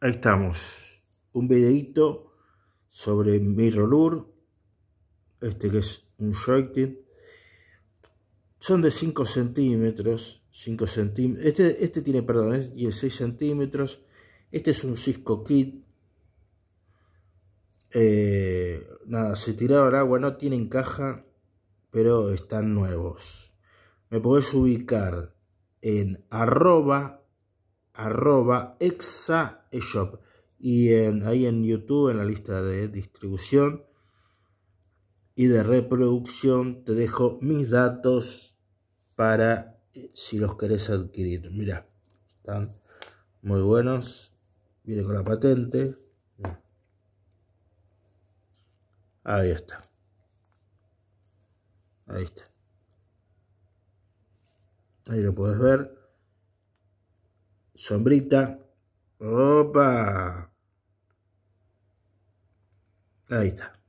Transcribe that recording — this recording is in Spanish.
Ahí estamos. Un videito sobre Mirror Este que es un joystick. Son de 5 centímetros. 5 centímetros. Este, este, tiene, perdón, es 16 centímetros. Este es un Cisco Kit. Eh, nada, se tiraron al agua. No tienen caja, pero están nuevos. Me podés ubicar en arroba arroba exa shop y ahí en YouTube en la lista de distribución y de reproducción te dejo mis datos para eh, si los querés adquirir mira están muy buenos viene con la patente ahí está ahí está ahí lo puedes ver sombrita. Opa. Ahí está.